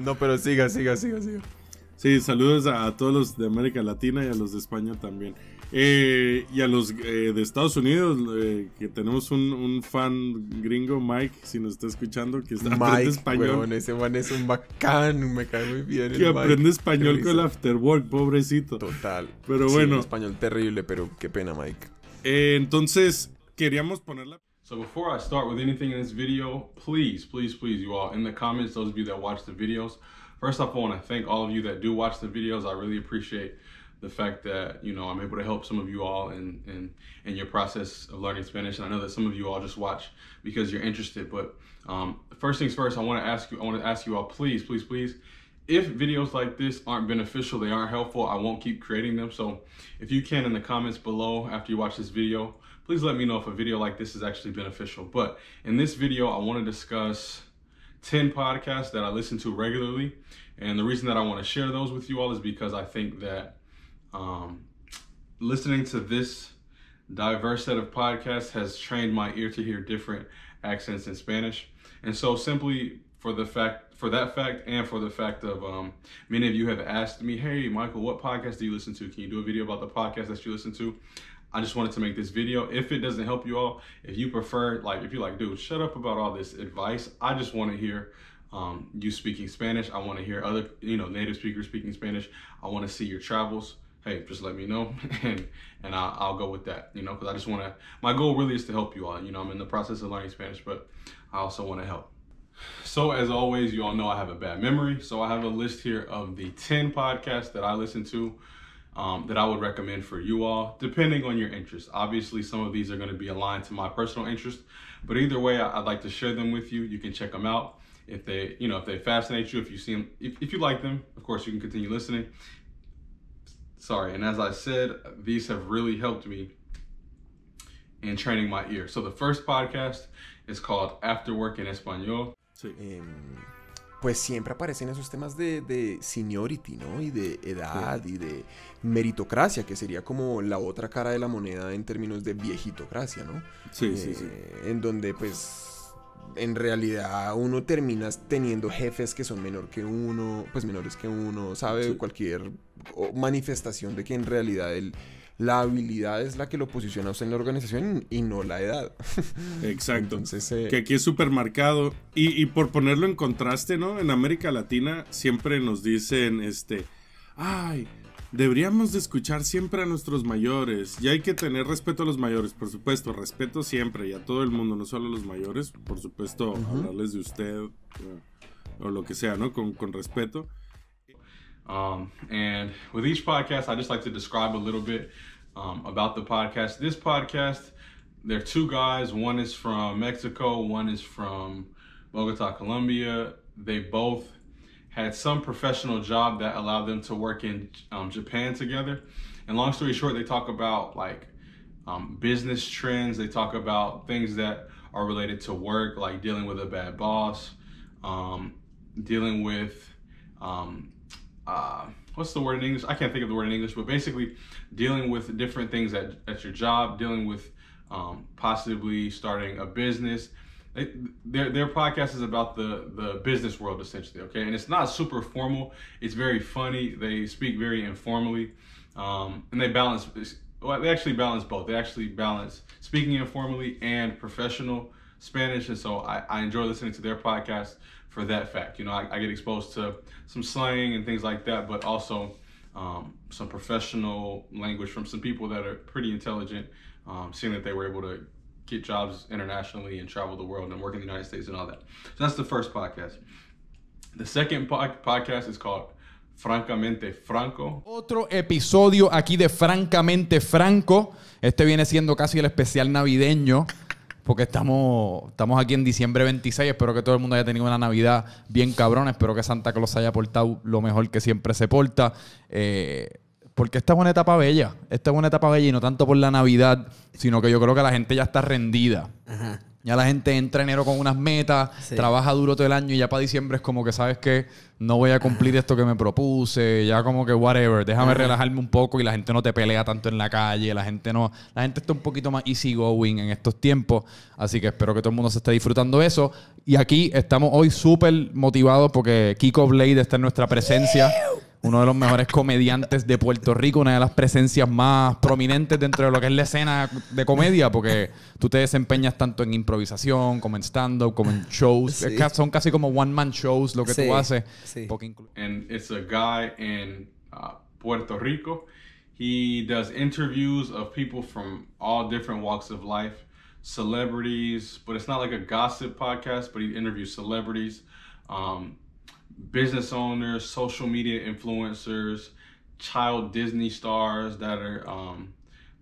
no, pero siga, siga, siga, siga. Sí, saludos a, todos los de América Latina y a los de España también. Eh, y a los eh, de Estados Unidos, eh, que tenemos un, fan gringo, Mike, si nos está escuchando, que está Mike, español. ese man es un bacán, me cae muy bien. Que aprende español con el afterwork, pobrecito. Total. Pero bueno. español terrible, pero qué pena, Mike. entonces, queríamos poner la. So before I start with anything in this video, please, please, please, you all, in the comments, those of you that watch the videos, first off, I want to thank all of you that do watch the videos. I really appreciate the fact that, you know, I'm able to help some of you all in, in, in your process of learning Spanish. And I know that some of you all just watch because you're interested. But um, first things first, I want to ask you, I want to ask you all, please, please, please, if videos like this aren't beneficial, they aren't helpful, I won't keep creating them. So if you can in the comments below after you watch this video, please let me know if a video like this is actually beneficial. But in this video, I want to discuss 10 podcasts that I listen to regularly. And the reason that I want to share those with you all is because I think that um, listening to this diverse set of podcasts has trained my ear to hear different accents in Spanish. And so simply for the fact for that fact and for the fact of um, many of you have asked me, hey Michael, what podcast do you listen to? Can you do a video about the podcast that you listen to? I just wanted to make this video. If it doesn't help you all, if you prefer, like if you like, dude, shut up about all this advice. I just want to hear um, you speaking Spanish. I want to hear other, you know, native speakers speaking Spanish. I want to see your travels. Hey, just let me know, and and I, I'll, go with that. You know, because I just want to. My goal really is to help you all. You know, I'm in the process of learning Spanish, but I also want to help. So as always, you all know I have a bad memory, so I have a list here of the ten podcasts that I listen to um, that I would recommend for you all, depending on your interest. Obviously, some of these are going to be aligned to my personal interest, but either way, I'd like to share them with you. You can check them out if they, you know, if they fascinate you, if you see them, if, if you like them, of course, you can continue listening. Sorry, and as I said, these have really helped me in training my ear. So the first podcast is called After Work in Espanol. So. Um. pues siempre aparecen esos temas de, de seniority, ¿no? Y de edad y de meritocracia, que sería como la otra cara de la moneda en términos de viejitocracia, ¿no? Sí, sí, eh, sí. En donde pues en realidad uno termina teniendo jefes que son menor que uno, pues menores que uno, sabe cualquier manifestación de que en realidad el la habilidad es la que lo posiciona usted en la organización y no la edad. Exacto. Eh, que aquí es súper marcado. Y, por ponerlo en contraste, ¿no? En América Latina siempre nos dicen, este, ay, deberíamos de escuchar siempre a nuestros mayores. Y hay que tener respeto a los mayores, por supuesto, respeto siempre y a todo el mundo, no solo a los mayores, por supuesto, hablarles de usted eh, o, lo que sea, ¿no? Con, con respeto. Um, and with each podcast, I just like to describe a little bit um, about the podcast. This podcast, there are two guys. One is from Mexico, one is from Bogota, Colombia. They both had some professional job that allowed them to work in um, Japan together. And long story short, they talk about like um, business trends. They talk about things that are related to work, like dealing with a bad boss, um, dealing with um, uh, what's the word in English? I can't think of the word in English, but basically dealing with different things at, at your job, dealing with um, possibly starting a business. They, their, their podcast is about the, the business world essentially, okay? And it's not super formal. It's very funny. They speak very informally. Um, and they balance, well, they actually balance both. They actually balance speaking informally and professional Spanish. And so I, I enjoy listening to their podcast for that fact. You know, I, I get exposed to some slang and things like that, but also um, some professional language from some people that are pretty intelligent, um, seeing that they were able to get jobs internationally and travel the world and work in the United States and all that. So that's the first podcast. The second po- podcast is called Francamente Franco. Otro episodio aquí de Francamente Franco. Este viene siendo casi el especial navideño. porque estamos, estamos aquí en diciembre 26. Espero que todo el mundo haya tenido una Navidad bien cabrón. Espero que Santa Claus haya portado lo mejor que siempre se porta. Eh, porque esta es una etapa bella. Esta es una etapa bella y no tanto por la Navidad, sino que yo creo que la gente ya está rendida. Ajá. Ya la gente entra enero con unas metas, trabaja duro todo el año y ya para diciembre es como que sabes que no voy a cumplir esto que me propuse, ya como que whatever, déjame relajarme un poco y la gente no te pelea tanto en la calle, la gente no, la gente está un poquito más easy going en estos tiempos, así que espero que todo el mundo se esté disfrutando eso y aquí estamos hoy súper motivados porque Kiko Blade está en nuestra presencia uno de los mejores comediantes de Puerto Rico, una de las presencias más prominentes dentro de lo que es la escena de comedia, porque tú te desempeñas tanto en improvisación, como en stand-up, como en shows. son casi como one-man shows lo que tú haces. Sí. And it's a guy in uh, Puerto Rico. He does interviews of people from all different walks of life, celebrities, but it's not like a gossip podcast, but he interviews celebrities. Um, business owners, social media influencers, child Disney stars that are um,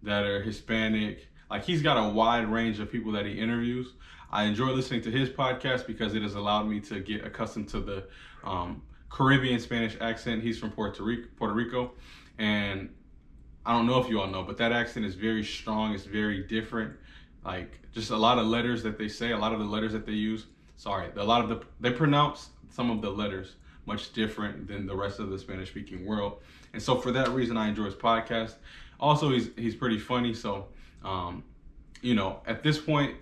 that are Hispanic. Like he's got a wide range of people that he interviews. I enjoy listening to his podcast because it has allowed me to get accustomed to the um, Caribbean Spanish accent. He's from Puerto Rico, Puerto Rico, and I don't know if you all know, but that accent is very strong. It's very different. Like just a lot of letters that they say, a lot of the letters that they use sorry, a lot of the, they pronounce some of the letters much different than the rest of the Spanish speaking world. And so for that reason, I enjoy his podcast. Also, he's, he's pretty funny. So, um, you know, at this point,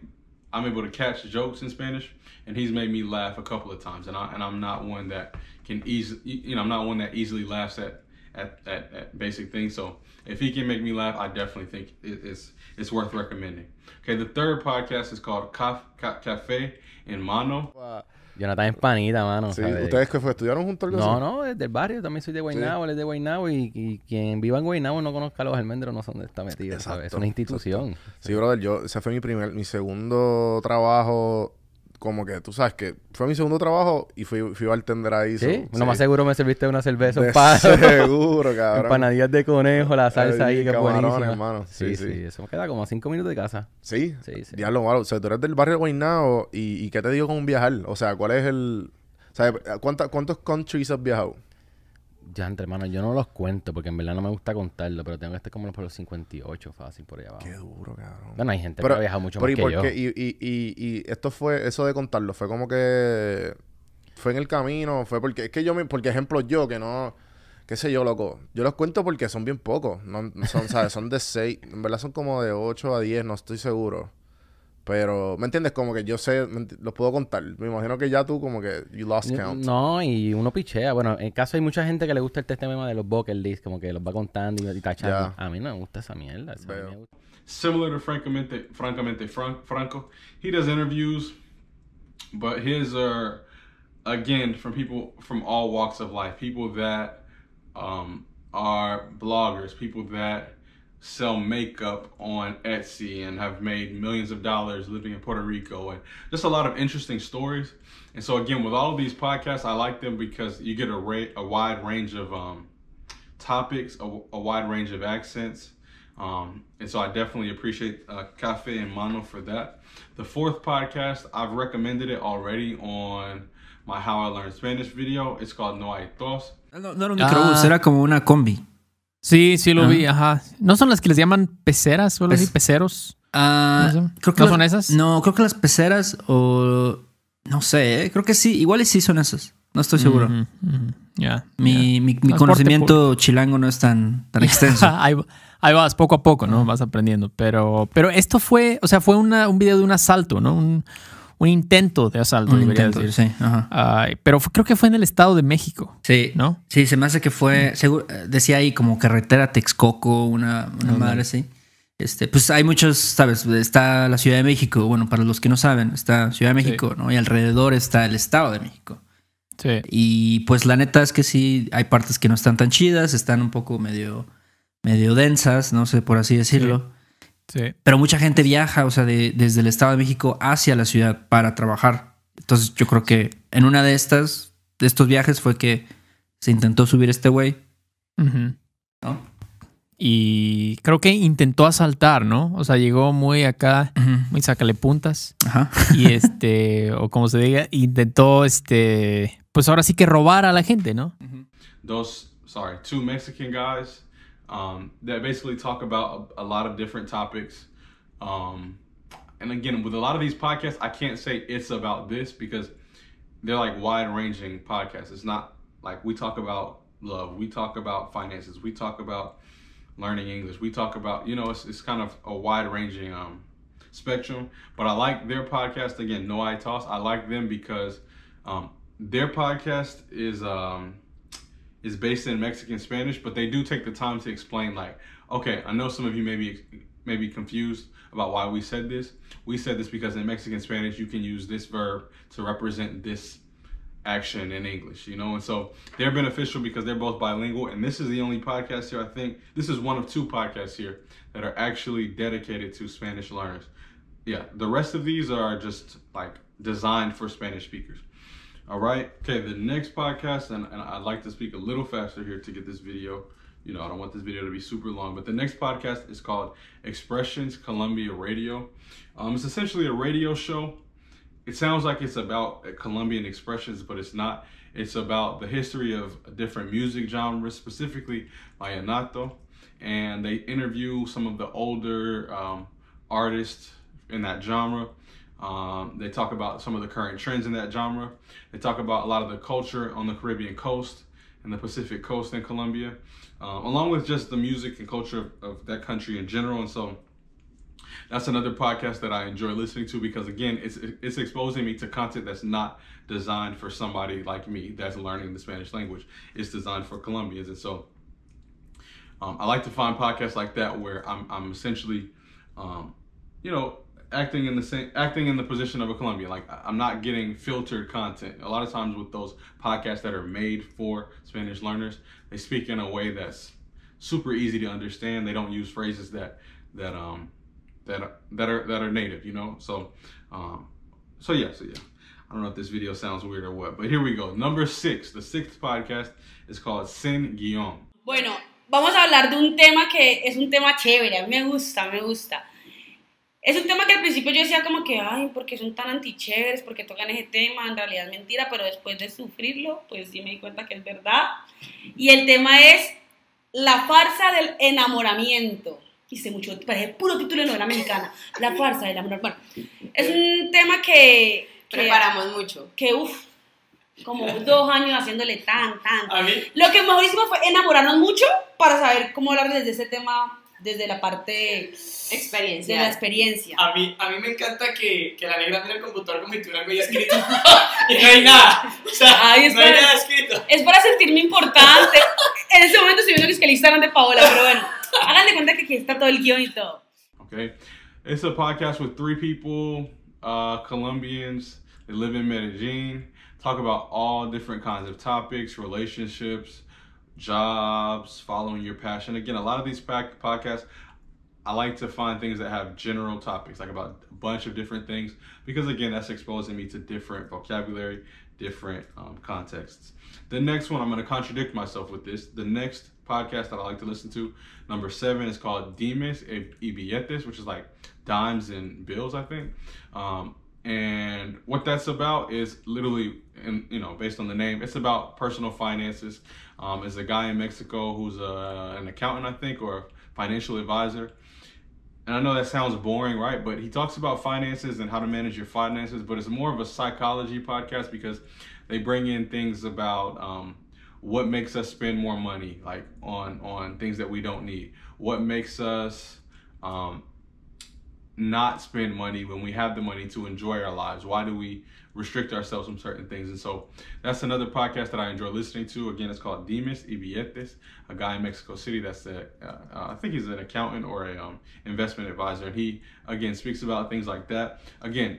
I'm able to catch jokes in Spanish, and he's made me laugh a couple of times. And I and I'm not one that can easily, you know, I'm not one that easily laughs at at, basic things. So if he can make me laugh, I definitely think it's it's worth recommending. Okay, the third podcast is called Café en Mano. Jonathan es panita, mano. Sí, ¿Ustedes que fue, estudiaron juntos? no, no, es del barrio. También soy de Guaynabo, él es de Guaynabo. Y, quien viva en Guaynabo no conozca a los almendros, no sé dónde está metido, exacto, Es una institución. Sí, brother, yo, ese fue mi primer, mi segundo trabajo como que tú sabes que fue mi segundo trabajo y fui, fui bartender ahí. ¿Sí? So, no más seguro me serviste una cerveza. De seguro, cabrón. Empanadillas de conejo, la salsa ahí, que buenísima. hermano. Sí, sí, Eso me queda como a cinco minutos de casa. ¿Sí? Sí, sí. Diablo, malo. O sea, tú eres del barrio Guaynao y, y ¿qué te digo con un viajar? O sea, ¿cuál es el... O sea, ¿cuántos countries has viajado? Ya, entre hermano, yo no los cuento porque en verdad no me gusta contarlo, pero tengo que estar como por los 58 fácil por allá abajo. Qué duro, cabrón. Bueno, hay gente que ha viajado mucho más y que yo. Y, esto fue, eso de contarlo, fue como que fue en el camino, fue porque, es que yo, me, porque ejemplo yo que no, qué sé yo, loco, yo los cuento porque son bien pocos, no, son, Son de 6, en verdad son como de 8 a 10, no estoy seguro. Pero, ¿me entiendes? Como que yo sé, los puedo contar. Me imagino que ya tú como que you lost count. No, y uno pichea. Bueno, en caso hay mucha gente que le gusta el tema de los bucket lists, como que los va contando y, y tachando. A mí no me gusta esa mierda. Esa Similar to Francamente, Francamente Franco, he does interviews, but his are, again, from people from all walks of life. People that um, are bloggers, people that sell makeup on Etsy and have made millions of dollars living in Puerto Rico and just a lot of interesting stories. And so again, with all of these podcasts, I like them because you get a, ra- a wide range of um, topics, a, wide range of accents. Um, and so I definitely appreciate uh, Cafe and Mano for that. The fourth podcast, I've recommended it already on my How I Learned Spanish video. It's called No Hay Tos. No, no, no, microbús, era como una combi. Sí, sí lo vi, ajá. ¿No son las que les llaman peceras o ¿Peceros? Ah, no, creo que ¿No son esas? No, creo que las peceras o... No sé, ¿eh? creo que sí. Igual sí son esas. No estoy seguro. Ya. mi, mi, conocimiento chilango no es tan, tan extenso. ahí, vas, poco a poco, ¿no? Vas aprendiendo. Pero, pero esto fue, o sea, fue un video de un asalto, ¿no? Un, un intento de asalto. Un decir. sí. pero creo que fue en el Estado de México. Sí. ¿No? Sí, se me hace que fue, decía ahí como carretera Texcoco, una, madre así. Este, pues hay muchos, sabes, está la Ciudad de México, bueno, para los que no saben, está Ciudad de México, ¿no? Y alrededor está el Estado de México. Sí. Y pues la neta es que sí, hay partes que no están tan chidas, están un poco medio, medio densas, no sé, por así decirlo. Pero mucha gente viaja, o sea, de, desde el Estado de México hacia la ciudad para trabajar. Entonces yo creo que en una de estas, de estos viajes fue que se intentó subir este güey. ¿No? Y creo que intentó asaltar, ¿no? O sea, llegó muy acá, muy sácale puntas. Ajá. Y este, o como se diga, intentó este, pues ahora sí que robar a la gente, ¿no? Dos, sorry, two Mexican guys um, that basically talk about a, a lot of different topics. Um, and again, with a lot of these podcasts, I can't say it's about this because they're like wide ranging podcasts. It's not like we talk about love, we talk about finances, we talk about learning English, we talk about, you know, it's, it's kind of a wide ranging um, spectrum. But I like their podcast. Again, No I Toss, I like them because um, their podcast is. Um, is based in Mexican Spanish, but they do take the time to explain like, okay, I know some of you may be, may be confused about why we said this. We said this because in Mexican Spanish, you can use this verb to represent this action in English, you know? And so they're beneficial because they're both bilingual. And this is the only podcast here, I think, this is one of two podcasts here that are actually dedicated to Spanish learners. Yeah, the rest of these are just like designed for Spanish speakers. All right. Okay. The next podcast, and, and I'd like to speak a little faster here to get this video. You know, I don't want this video to be super long, but the next podcast is called Expressions Columbia Radio. Um, it's essentially a radio show. It sounds like it's about Colombian expressions, but it's not. It's about the history of different music genres, specifically vallenato, and they interview some of the older um, artists in that genre um, they talk about some of the current trends in that genre. They talk about a lot of the culture on the Caribbean coast and the Pacific coast in Colombia, um, along with just the music and culture of, of, that country in general. And so that's another podcast that I enjoy listening to because again, it's it's exposing me to content that's not designed for somebody like me that's learning the Spanish language. It's designed for Colombians, and so um, I like to find podcasts like that where I'm I'm essentially, um, you know, acting in the same acting in the position of a Colombian. Like I'm not getting filtered content. A lot of times with those podcasts that are made for Spanish learners, they speak in a way that's super easy to understand. They don't use phrases that that um that that are that are native, you know. So um so yeah, so yeah. I don't know if this video sounds weird or what, but here we go. Number six, the sixth podcast is called Sin Guion. Bueno, vamos a hablar de un tema que es un tema chévere. me gusta, me gusta. Es un tema que al principio yo decía como que, ay, porque son tan antichéveres, porque tocan ese tema, en realidad es mentira, pero después de sufrirlo, pues sí me di cuenta que es verdad. Y el tema es la farsa del enamoramiento. Hice mucho, puro título de novela mexicana, la farsa del amor. Bueno, es un tema que... Preparamos mucho. Que, uff, como dos años haciéndole tan, tan. Lo que mejor hicimos fue enamorarnos mucho para saber cómo hablar desde ese tema desde la parte experiencia. de la experiencia. A mí, a mí me encanta que, que la negra mira el computador con mi tuviera algo ya escrito y no hay nada. O sea, es no hay nada escrito. Es para sentirme importante. en ese momento estoy viendo que es que el Instagram de Paola, pero bueno, háganle cuenta que aquí está todo el guión y todo. Okay. It's a podcast with three people, uh, Colombians viven live in Medellín talk about all different kinds of topics, relationships, jobs, following your passion. Again, a lot of these podcasts, I like to find things that have general topics, like about a bunch of different things, because again, that's exposing me to different vocabulary, different um, contexts. The next one, I'm going to contradict myself with this. The next podcast that I like to listen to, number seven, is called Dimes y Billetes, which is like dimes and bills, I think. Um, and what that's about is literally, and you know, based on the name, it's about personal finances um, is a guy in Mexico who's a, uh, an accountant, I think, or a financial advisor. And I know that sounds boring, right? But he talks about finances and how to manage your finances, but it's more of a psychology podcast because they bring in things about um, what makes us spend more money, like on on things that we don't need. What makes us um, not spend money when we have the money to enjoy our lives? Why do we restrict ourselves from certain things? And so that's another podcast that I enjoy listening to. Again, it's called Dimas y a guy in Mexico City that's a, uh, uh, I think he's an accountant or a um, investment advisor. And he, again, speaks about things like that. Again,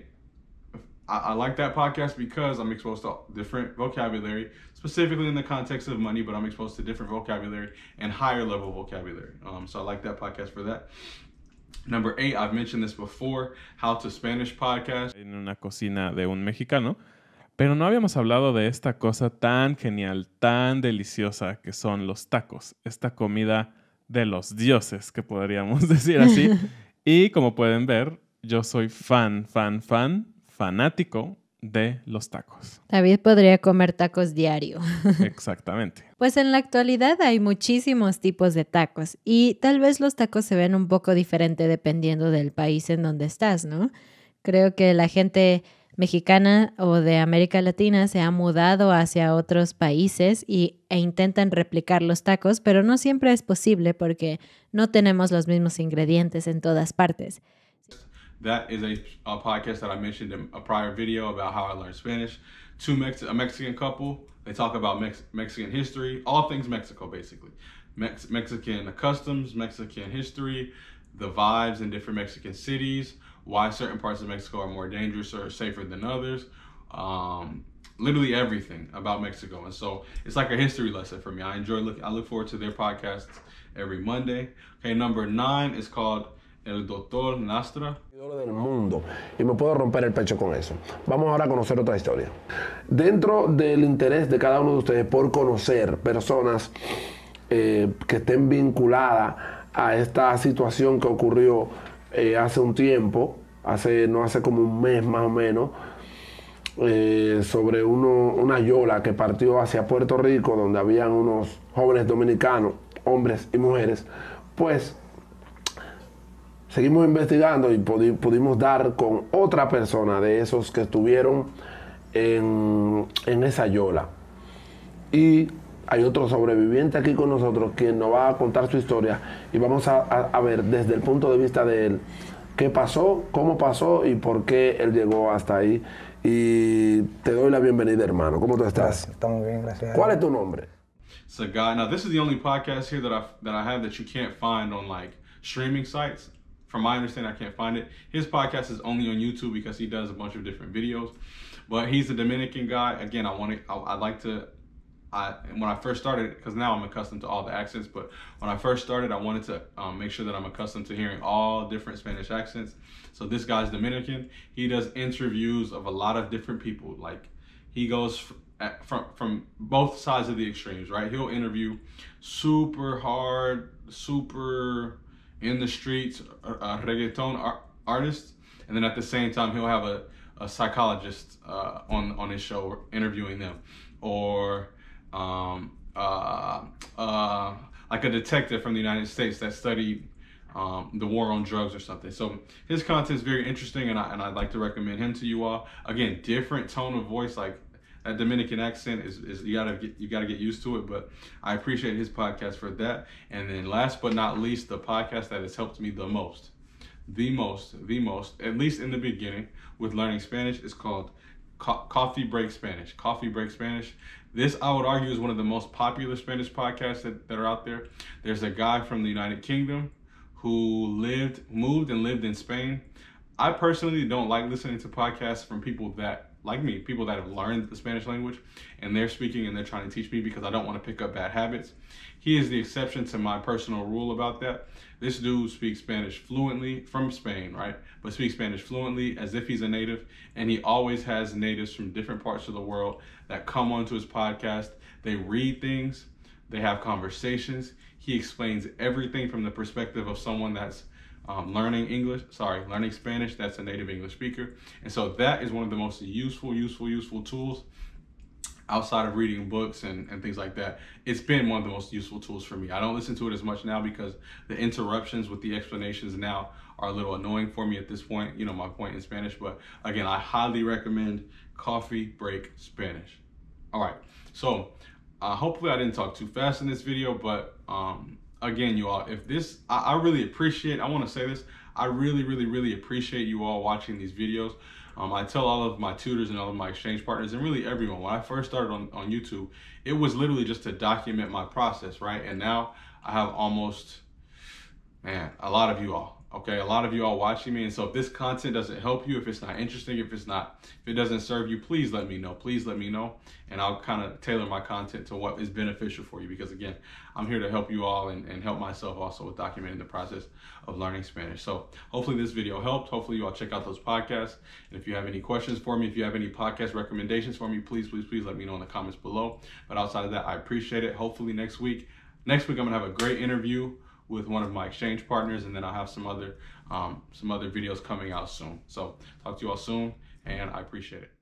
I, I like that podcast because I'm exposed to different vocabulary, specifically in the context of money, but I'm exposed to different vocabulary and higher level vocabulary. Um, so I like that podcast for that. Number eight, I've mentioned this before, How to Spanish podcast. En una cocina de un mexicano, pero no habíamos hablado de esta cosa tan genial, tan deliciosa que son los tacos, esta comida de los dioses, que podríamos decir así. y como pueden ver, yo soy fan, fan, fan, fanático de los tacos. David podría comer tacos diario. Exactamente. Pues en la actualidad hay muchísimos tipos de tacos y tal vez los tacos se ven un poco diferente dependiendo del país en donde estás, ¿no? Creo que la gente mexicana o de América Latina se ha mudado hacia otros países y, e intentan replicar los tacos, pero no siempre es posible porque no tenemos los mismos ingredientes en todas partes. That is a, a podcast that I mentioned in a prior video about how I learned Spanish. Two Mex- a Mexican couple. They talk about Mex- Mexican history, all things Mexico, basically. Mex- Mexican customs, Mexican history, the vibes in different Mexican cities, why certain parts of Mexico are more dangerous or safer than others. Um, literally everything about Mexico. And so it's like a history lesson for me. I enjoy look I look forward to their podcasts every Monday. Okay, number nine is called el doctor Nastra. Del mundo y me puedo romper el pecho con eso. Vamos ahora a conocer otra historia. Dentro del interés de cada uno de ustedes por conocer personas eh, que estén vinculadas a esta situación que ocurrió eh, hace un tiempo, hace no hace como un mes más o menos, eh, sobre una yola que partió hacia Puerto Rico donde habían unos jóvenes dominicanos, hombres y mujeres, pues seguimos investigando y pudimos dar con otra persona de esos que estuvieron en, esa yola. Y hay otro sobreviviente aquí con nosotros quien nos va a contar su historia y vamos a, ver desde el punto de vista de él qué pasó, cómo pasó y por qué él llegó hasta ahí. Y te doy la bienvenida, hermano. ¿Cómo tú estás? Estamos bien, gracias. ¿Cuál es tu nombre? podcast streaming sites. from my understanding, I can't find it. His podcast is only on YouTube because he does a bunch of different videos. But he's a Dominican guy. Again, I want to. I, I like to. I when I first started, because now I'm accustomed to all the accents. But when I first started, I wanted to um, make sure that I'm accustomed to hearing all different Spanish accents. So this guy's Dominican. He does interviews of a lot of different people. Like he goes at, from from both sides of the extremes. Right? He'll interview super hard, super in the streets reggaeton artists, artist, and then at the same time he'll have a, a psychologist uh, on on his show interviewing them, or um, uh, uh, like a detective from the United States that studied um, the war on drugs or something. So his content is very interesting, and I and I'd like to recommend him to you all. Again, different tone of voice, like that Dominican accent is, is you gotta get you gotta get used to it. But I appreciate his podcast for that. And then last but not least, the podcast that has helped me the most, the most, the most, at least in the beginning with learning Spanish is called Co- Coffee Break Spanish. Coffee Break Spanish. This, I would argue, is one of the most popular Spanish podcasts that, that are out there. There's a guy from the United Kingdom who lived, moved, and lived in Spain. I personally don't like listening to podcasts from people that like me, people that have learned the Spanish language and they're speaking and they're trying to teach me because I don't want to pick up bad habits. He is the exception to my personal rule about that. This dude speaks Spanish fluently from Spain, right? But speaks Spanish fluently as if he's a native. And he always has natives from different parts of the world that come onto his podcast. They read things, they have conversations. He explains everything from the perspective of someone that's um, learning English, sorry, learning Spanish, that's a native English speaker. And so that is one of the most useful, useful, useful tools outside of reading books and, and things like that. It's been one of the most useful tools for me. I don't listen to it as much now because the interruptions with the explanations now are a little annoying for me at this point, you know, my point in Spanish. But again, I highly recommend Coffee Break Spanish. All right, so uh, hopefully I didn't talk too fast in this video, but um, again, you all, if this, I, I really appreciate, I want to say this, I really, really, really appreciate you all watching these videos. Um, I tell all of my tutors and all of my exchange partners and really everyone, when I first started on, on YouTube, it was literally just to document my process, right? And now I have almost, man, a lot of you all, okay a lot of you all watching me and so if this content doesn't help you if it's not interesting if it's not if it doesn't serve you please let me know please let me know and i'll kind of tailor my content to what is beneficial for you because again i'm here to help you all and, and help myself also with documenting the process of learning spanish so hopefully this video helped hopefully you all check out those podcasts and if you have any questions for me if you have any podcast recommendations for me please please please let me know in the comments below but outside of that i appreciate it hopefully next week next week i'm gonna have a great interview with one of my exchange partners, and then I'll have some other um, some other videos coming out soon. So talk to you all soon, and I appreciate it.